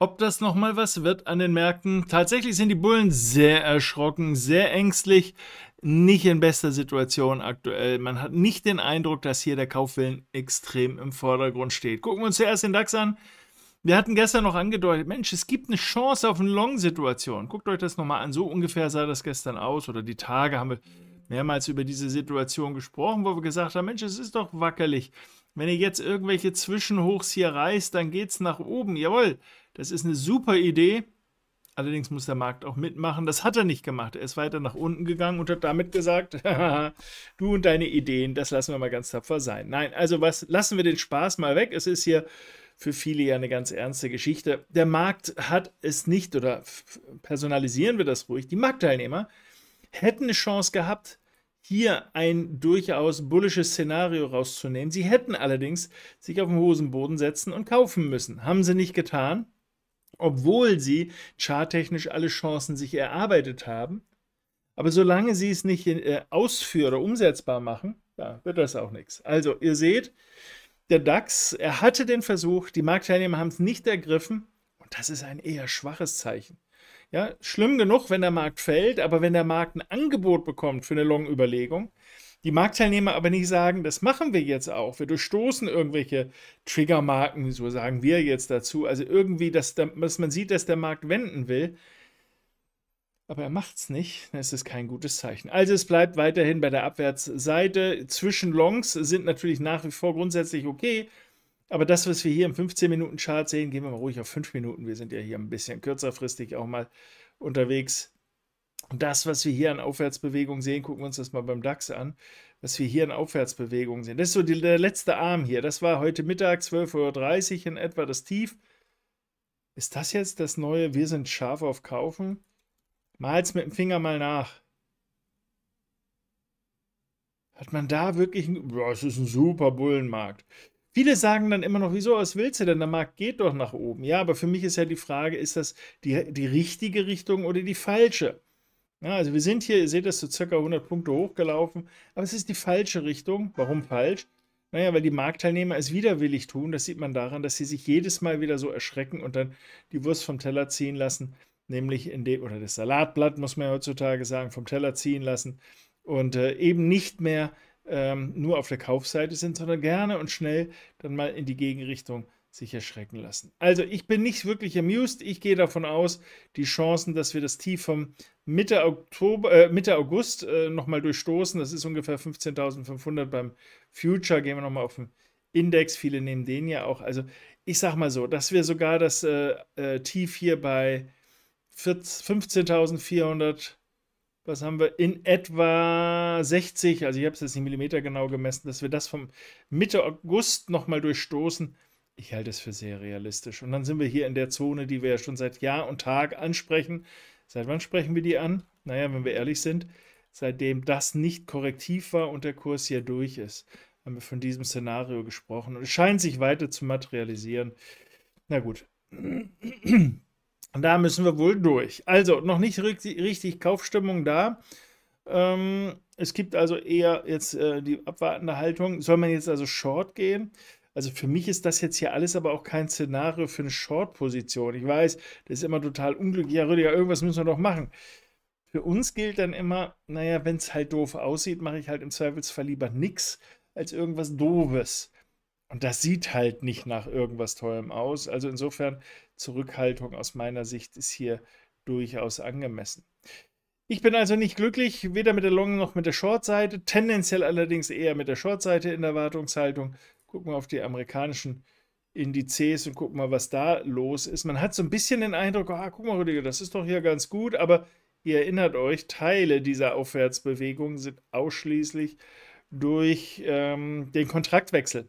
ob das nochmal was wird an den Märkten. Tatsächlich sind die Bullen sehr erschrocken, sehr ängstlich, nicht in bester Situation aktuell. Man hat nicht den Eindruck, dass hier der Kaufwillen extrem im Vordergrund steht. Gucken wir uns zuerst den DAX an. Wir hatten gestern noch angedeutet, Mensch, es gibt eine Chance auf eine Long-Situation. Guckt euch das nochmal an. So ungefähr sah das gestern aus oder die Tage haben wir mehrmals über diese Situation gesprochen, wo wir gesagt haben, Mensch, es ist doch wackelig. Wenn ihr jetzt irgendwelche Zwischenhochs hier reißt, dann geht es nach oben. Jawohl, das ist eine super Idee. Allerdings muss der Markt auch mitmachen. Das hat er nicht gemacht. Er ist weiter nach unten gegangen und hat damit gesagt, du und deine Ideen, das lassen wir mal ganz tapfer sein. Nein, also was, lassen wir den Spaß mal weg. Es ist hier für viele ja eine ganz ernste Geschichte. Der Markt hat es nicht, oder personalisieren wir das ruhig, die Marktteilnehmer hätten eine Chance gehabt, hier ein durchaus bullisches Szenario rauszunehmen. Sie hätten allerdings sich auf den Hosenboden setzen und kaufen müssen. Haben sie nicht getan, obwohl sie charttechnisch alle Chancen sich erarbeitet haben. Aber solange sie es nicht äh, ausführen oder umsetzbar machen, ja, wird das auch nichts. Also, ihr seht, der DAX, er hatte den Versuch, die Marktteilnehmer haben es nicht ergriffen und das ist ein eher schwaches Zeichen. Ja, schlimm genug, wenn der Markt fällt, aber wenn der Markt ein Angebot bekommt für eine Long-Überlegung, die Marktteilnehmer aber nicht sagen, das machen wir jetzt auch. Wir durchstoßen irgendwelche Triggermarken, so sagen wir jetzt dazu. Also irgendwie, dass, der, dass man sieht, dass der Markt wenden will. Aber er macht es nicht, dann ist es kein gutes Zeichen. Also es bleibt weiterhin bei der Abwärtsseite. Zwischen Longs sind natürlich nach wie vor grundsätzlich okay. Aber das, was wir hier im 15-Minuten-Chart sehen, gehen wir mal ruhig auf 5 Minuten. Wir sind ja hier ein bisschen kürzerfristig auch mal unterwegs. Und Das, was wir hier an Aufwärtsbewegungen sehen, gucken wir uns das mal beim DAX an, was wir hier an Aufwärtsbewegungen sehen. Das ist so die, der letzte Arm hier. Das war heute Mittag 12.30 Uhr in etwa das Tief. Ist das jetzt das neue? Wir sind scharf auf Kaufen. Mal's mit dem Finger mal nach. Hat man da wirklich einen. es ist ein super Bullenmarkt. Viele sagen dann immer noch, wieso, was willst du denn? Der Markt geht doch nach oben. Ja, aber für mich ist ja die Frage, ist das die, die richtige Richtung oder die falsche? Ja, also wir sind hier, ihr seht das, so circa 100 Punkte hochgelaufen, aber es ist die falsche Richtung. Warum falsch? Naja, weil die Marktteilnehmer es widerwillig tun. Das sieht man daran, dass sie sich jedes Mal wieder so erschrecken und dann die Wurst vom Teller ziehen lassen, nämlich in dem, oder das Salatblatt, muss man ja heutzutage sagen, vom Teller ziehen lassen und äh, eben nicht mehr ähm, nur auf der Kaufseite sind, sondern gerne und schnell dann mal in die Gegenrichtung sich erschrecken lassen. Also ich bin nicht wirklich amused. Ich gehe davon aus, die Chancen, dass wir das Tief vom Mitte, Oktober, äh, Mitte August äh, nochmal durchstoßen, das ist ungefähr 15.500 beim Future, gehen wir nochmal auf den Index, viele nehmen den ja auch. Also ich sag mal so, dass wir sogar das äh, äh, Tief hier bei 15.400 was haben wir, in etwa 60, also ich habe es jetzt nicht Millimeter genau gemessen, dass wir das vom Mitte August nochmal durchstoßen. Ich halte es für sehr realistisch. Und dann sind wir hier in der Zone, die wir ja schon seit Jahr und Tag ansprechen. Seit wann sprechen wir die an? Naja, wenn wir ehrlich sind, seitdem das nicht korrektiv war und der Kurs hier durch ist, haben wir von diesem Szenario gesprochen. Und es scheint sich weiter zu materialisieren. Na gut. Da müssen wir wohl durch. Also noch nicht richtig Kaufstimmung da. Ähm, es gibt also eher jetzt äh, die abwartende Haltung. Soll man jetzt also Short gehen? Also für mich ist das jetzt hier alles aber auch kein Szenario für eine Short-Position. Ich weiß, das ist immer total unglücklich. Ja, Rüdiger, irgendwas müssen wir doch machen. Für uns gilt dann immer, naja, wenn es halt doof aussieht, mache ich halt im Zweifelsfall lieber nichts als irgendwas Doofes. Und das sieht halt nicht nach irgendwas Tollem aus. Also insofern, Zurückhaltung aus meiner Sicht ist hier durchaus angemessen. Ich bin also nicht glücklich, weder mit der Long- noch mit der Short-Seite, tendenziell allerdings eher mit der Short-Seite in der Wartungshaltung. Gucken wir auf die amerikanischen Indizes und gucken mal, was da los ist. Man hat so ein bisschen den Eindruck, ah, guck mal, Rüdiger, das ist doch hier ganz gut, aber ihr erinnert euch, Teile dieser Aufwärtsbewegung sind ausschließlich durch ähm, den Kontraktwechsel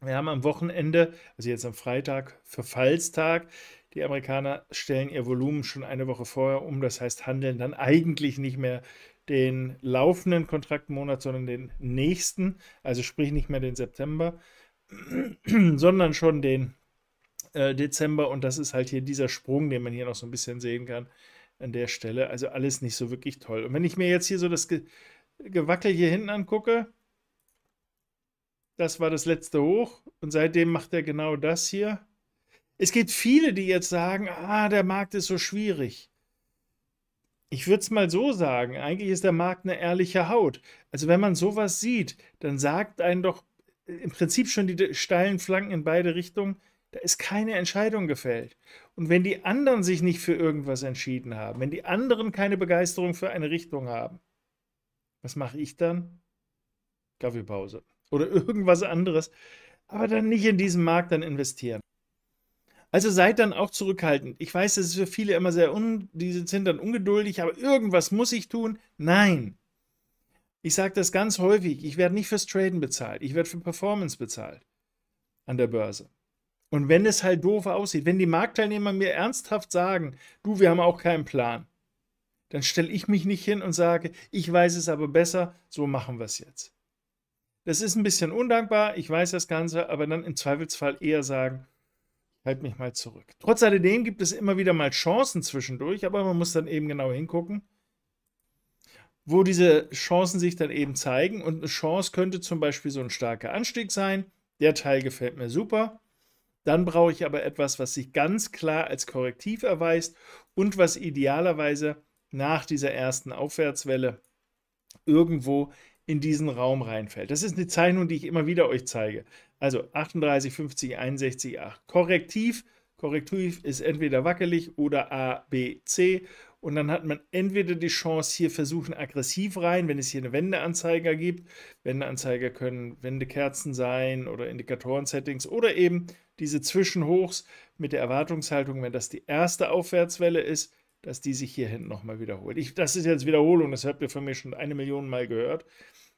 wir haben am Wochenende, also jetzt am Freitag, Verfallstag. Die Amerikaner stellen ihr Volumen schon eine Woche vorher um. Das heißt, handeln dann eigentlich nicht mehr den laufenden Kontraktmonat, sondern den nächsten. Also sprich nicht mehr den September, sondern schon den äh, Dezember. Und das ist halt hier dieser Sprung, den man hier noch so ein bisschen sehen kann an der Stelle. Also alles nicht so wirklich toll. Und wenn ich mir jetzt hier so das Ge Gewackel hier hinten angucke, das war das letzte Hoch und seitdem macht er genau das hier. Es gibt viele, die jetzt sagen, ah, der Markt ist so schwierig. Ich würde es mal so sagen, eigentlich ist der Markt eine ehrliche Haut. Also wenn man sowas sieht, dann sagt einen doch im Prinzip schon die steilen Flanken in beide Richtungen, da ist keine Entscheidung gefällt. Und wenn die anderen sich nicht für irgendwas entschieden haben, wenn die anderen keine Begeisterung für eine Richtung haben, was mache ich dann? Kaffeepause oder irgendwas anderes, aber dann nicht in diesen Markt dann investieren. Also seid dann auch zurückhaltend. Ich weiß, das ist für viele immer sehr un, die sind dann ungeduldig, aber irgendwas muss ich tun. Nein. Ich sage das ganz häufig, ich werde nicht fürs Traden bezahlt, ich werde für Performance bezahlt an der Börse. Und wenn es halt doof aussieht, wenn die Marktteilnehmer mir ernsthaft sagen, du, wir haben auch keinen Plan, dann stelle ich mich nicht hin und sage, ich weiß es aber besser, so machen wir es jetzt. Das ist ein bisschen undankbar, ich weiß das Ganze, aber dann im Zweifelsfall eher sagen, halt mich mal zurück. Trotz alledem gibt es immer wieder mal Chancen zwischendurch, aber man muss dann eben genau hingucken, wo diese Chancen sich dann eben zeigen. Und eine Chance könnte zum Beispiel so ein starker Anstieg sein. Der Teil gefällt mir super. Dann brauche ich aber etwas, was sich ganz klar als korrektiv erweist und was idealerweise nach dieser ersten Aufwärtswelle irgendwo in diesen Raum reinfällt. Das ist eine Zeichnung, die ich immer wieder euch zeige. Also 38, 50, 61, 8. Korrektiv. Korrektiv ist entweder wackelig oder A, B, C. Und dann hat man entweder die Chance, hier versuchen, aggressiv rein, wenn es hier eine Wendeanzeiger gibt. Wendeanzeiger können Wendekerzen sein oder Indikatoren-Settings oder eben diese Zwischenhochs mit der Erwartungshaltung, wenn das die erste Aufwärtswelle ist, dass die sich hier hinten nochmal wiederholt. Ich, das ist jetzt Wiederholung, das habt ihr von mir schon eine Million Mal gehört.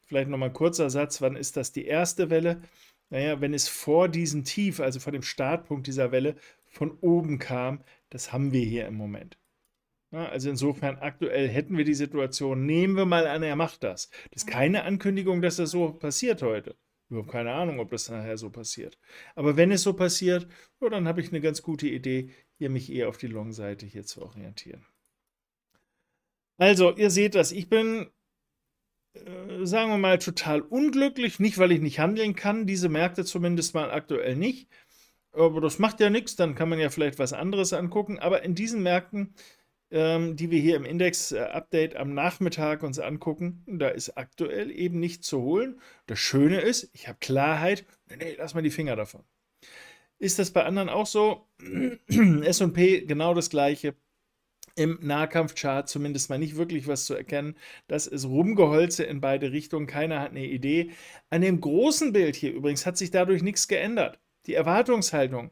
Vielleicht nochmal ein kurzer Satz, wann ist das die erste Welle? Naja, wenn es vor diesem Tief, also vor dem Startpunkt dieser Welle, von oben kam, das haben wir hier im Moment. Ja, also insofern aktuell hätten wir die Situation, nehmen wir mal an, er macht das. Das ist keine Ankündigung, dass das so passiert heute. Ich habe keine Ahnung, ob das nachher so passiert. Aber wenn es so passiert, ja, dann habe ich eine ganz gute Idee, hier mich eher auf die Long-Seite hier zu orientieren. Also, ihr seht das, ich bin, äh, sagen wir mal, total unglücklich. Nicht, weil ich nicht handeln kann, diese Märkte zumindest mal aktuell nicht. Aber das macht ja nichts, dann kann man ja vielleicht was anderes angucken. Aber in diesen Märkten, ähm, die wir hier im Index-Update am Nachmittag uns angucken, da ist aktuell eben nichts zu holen. Das Schöne ist, ich habe Klarheit. Nee, nee, lass mal die Finger davon. Ist das bei anderen auch so? SP genau das gleiche. Im Nahkampfchart zumindest mal nicht wirklich was zu erkennen. Das ist Rumgeholze in beide Richtungen. Keiner hat eine Idee. An dem großen Bild hier übrigens hat sich dadurch nichts geändert. Die Erwartungshaltung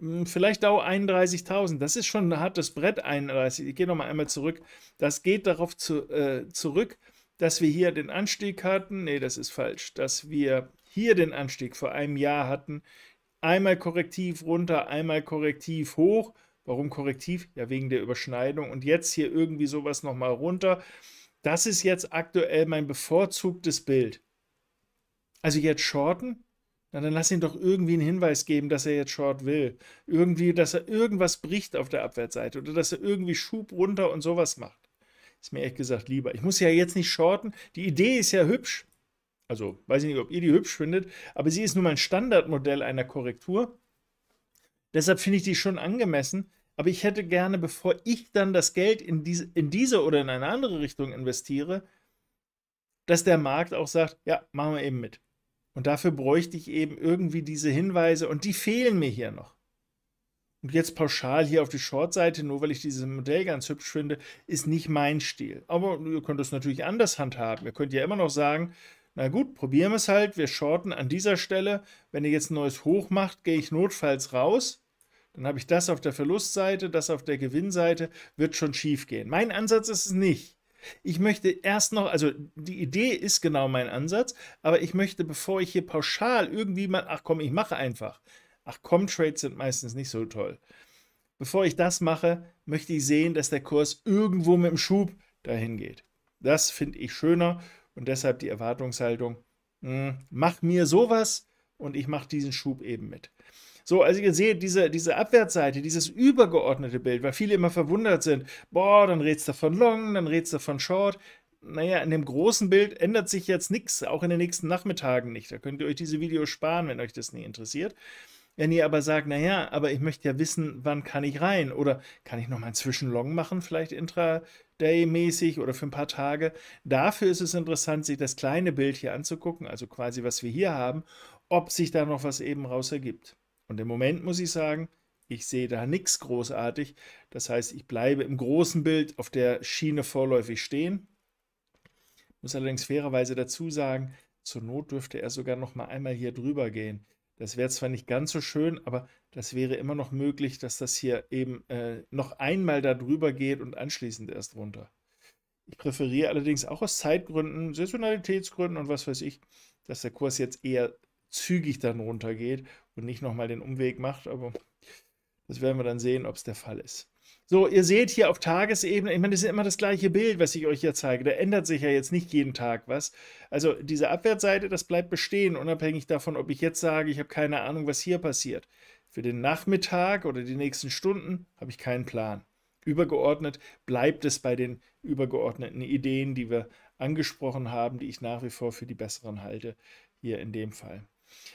hm, vielleicht auch 31.000. Das ist schon ein hartes Brett, 31. Ich gehe nochmal einmal zurück. Das geht darauf zu, äh, zurück, dass wir hier den Anstieg hatten. Nee, das ist falsch. Dass wir hier den Anstieg vor einem Jahr hatten einmal korrektiv runter, einmal korrektiv hoch. Warum korrektiv? Ja, wegen der Überschneidung. Und jetzt hier irgendwie sowas nochmal runter. Das ist jetzt aktuell mein bevorzugtes Bild. Also jetzt shorten? Na, dann lass ihn doch irgendwie einen Hinweis geben, dass er jetzt short will. Irgendwie, dass er irgendwas bricht auf der Abwärtsseite oder dass er irgendwie Schub runter und sowas macht. Ist mir ehrlich gesagt lieber. Ich muss ja jetzt nicht shorten. Die Idee ist ja hübsch. Also, weiß ich nicht, ob ihr die hübsch findet, aber sie ist nun mal ein Standardmodell einer Korrektur. Deshalb finde ich die schon angemessen. Aber ich hätte gerne, bevor ich dann das Geld in diese, in diese oder in eine andere Richtung investiere, dass der Markt auch sagt, ja, machen wir eben mit. Und dafür bräuchte ich eben irgendwie diese Hinweise und die fehlen mir hier noch. Und jetzt pauschal hier auf die Short-Seite, nur weil ich dieses Modell ganz hübsch finde, ist nicht mein Stil. Aber ihr könnt es natürlich anders handhaben. Ihr könnt ja immer noch sagen, na gut, probieren wir es halt. Wir shorten an dieser Stelle. Wenn ihr jetzt ein neues Hoch macht, gehe ich notfalls raus. Dann habe ich das auf der Verlustseite, das auf der Gewinnseite. Wird schon schief gehen. Mein Ansatz ist es nicht. Ich möchte erst noch, also die Idee ist genau mein Ansatz, aber ich möchte, bevor ich hier pauschal irgendwie mal, ach komm, ich mache einfach. Ach komm, Trades sind meistens nicht so toll. Bevor ich das mache, möchte ich sehen, dass der Kurs irgendwo mit dem Schub dahin geht. Das finde ich schöner und deshalb die Erwartungshaltung, hm, mach mir sowas und ich mache diesen Schub eben mit. So, also ihr seht, diese, diese Abwärtsseite, dieses übergeordnete Bild, weil viele immer verwundert sind, boah, dann redst du von Long, dann redst du von Short. Naja, in dem großen Bild ändert sich jetzt nichts, auch in den nächsten Nachmittagen nicht. Da könnt ihr euch diese Videos sparen, wenn euch das nie interessiert. Wenn ihr aber sagt, naja, aber ich möchte ja wissen, wann kann ich rein? Oder kann ich nochmal einen Zwischenlong machen, vielleicht intra, Day-mäßig oder für ein paar Tage. Dafür ist es interessant, sich das kleine Bild hier anzugucken, also quasi was wir hier haben, ob sich da noch was eben raus ergibt. Und im Moment muss ich sagen, ich sehe da nichts großartig. Das heißt, ich bleibe im großen Bild auf der Schiene vorläufig stehen. Muss allerdings fairerweise dazu sagen, zur Not dürfte er sogar noch mal einmal hier drüber gehen. Das wäre zwar nicht ganz so schön, aber das wäre immer noch möglich, dass das hier eben äh, noch einmal darüber geht und anschließend erst runter. Ich präferiere allerdings auch aus Zeitgründen, Saisonalitätsgründen und was weiß ich, dass der Kurs jetzt eher zügig dann runtergeht und nicht nochmal den Umweg macht, aber das werden wir dann sehen, ob es der Fall ist. So, ihr seht hier auf Tagesebene, ich meine, das ist immer das gleiche Bild, was ich euch hier zeige. Da ändert sich ja jetzt nicht jeden Tag was. Also diese Abwärtsseite, das bleibt bestehen, unabhängig davon, ob ich jetzt sage, ich habe keine Ahnung, was hier passiert. Für den Nachmittag oder die nächsten Stunden habe ich keinen Plan. Übergeordnet bleibt es bei den übergeordneten Ideen, die wir angesprochen haben, die ich nach wie vor für die besseren halte, hier in dem Fall.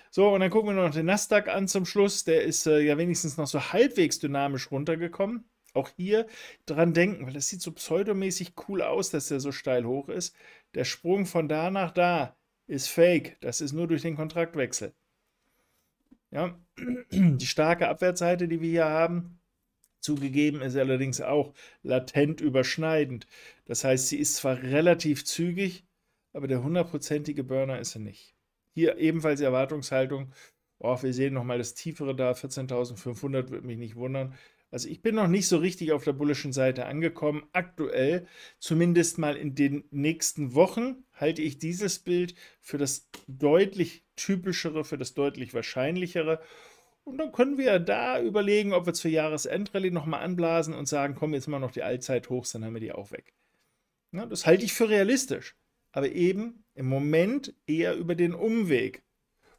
So, und dann gucken wir noch den Nasdaq an zum Schluss. Der ist äh, ja wenigstens noch so halbwegs dynamisch runtergekommen. Auch hier dran denken, weil das sieht so pseudomäßig cool aus, dass der so steil hoch ist. Der Sprung von da nach da ist fake. Das ist nur durch den Kontraktwechsel. Ja, die starke Abwärtsseite, die wir hier haben, zugegeben ist allerdings auch latent überschneidend. Das heißt, sie ist zwar relativ zügig, aber der hundertprozentige Burner ist sie nicht. Hier ebenfalls die Erwartungshaltung. Oh, wir sehen nochmal das tiefere da, 14.500, würde mich nicht wundern. Also ich bin noch nicht so richtig auf der bullischen Seite angekommen. Aktuell, zumindest mal in den nächsten Wochen, halte ich dieses Bild für das deutlich typischere, für das deutlich wahrscheinlichere. Und dann können wir da überlegen, ob wir zur Jahresendrallye nochmal anblasen und sagen, komm, jetzt mal noch die Allzeithochs, dann haben wir die auch weg. Na, das halte ich für realistisch. Aber eben im Moment eher über den Umweg.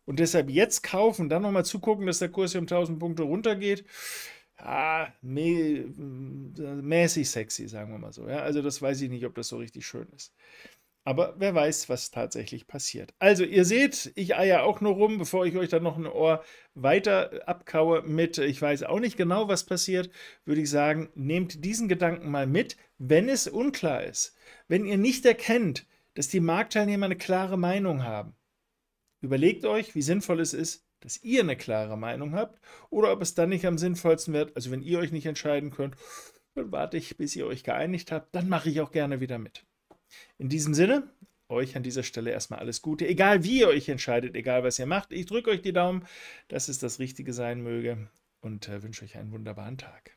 Und deshalb jetzt kaufen, dann nochmal zugucken, dass der Kurs hier um 1000 Punkte runtergeht. Ja, äh, mäßig sexy, sagen wir mal so. Ja, also das weiß ich nicht, ob das so richtig schön ist. Aber wer weiß, was tatsächlich passiert. Also, ihr seht, ich eier auch nur rum, bevor ich euch dann noch ein Ohr weiter abkaue mit, ich weiß auch nicht genau, was passiert, würde ich sagen, nehmt diesen Gedanken mal mit, wenn es unklar ist. Wenn ihr nicht erkennt, dass die Marktteilnehmer eine klare Meinung haben. Überlegt euch, wie sinnvoll es ist, dass ihr eine klare Meinung habt oder ob es dann nicht am sinnvollsten wird. Also, wenn ihr euch nicht entscheiden könnt, dann warte ich, bis ihr euch geeinigt habt, dann mache ich auch gerne wieder mit. In diesem Sinne, euch an dieser Stelle erstmal alles Gute, egal wie ihr euch entscheidet, egal was ihr macht. Ich drücke euch die Daumen, dass es das Richtige sein möge und äh, wünsche euch einen wunderbaren Tag.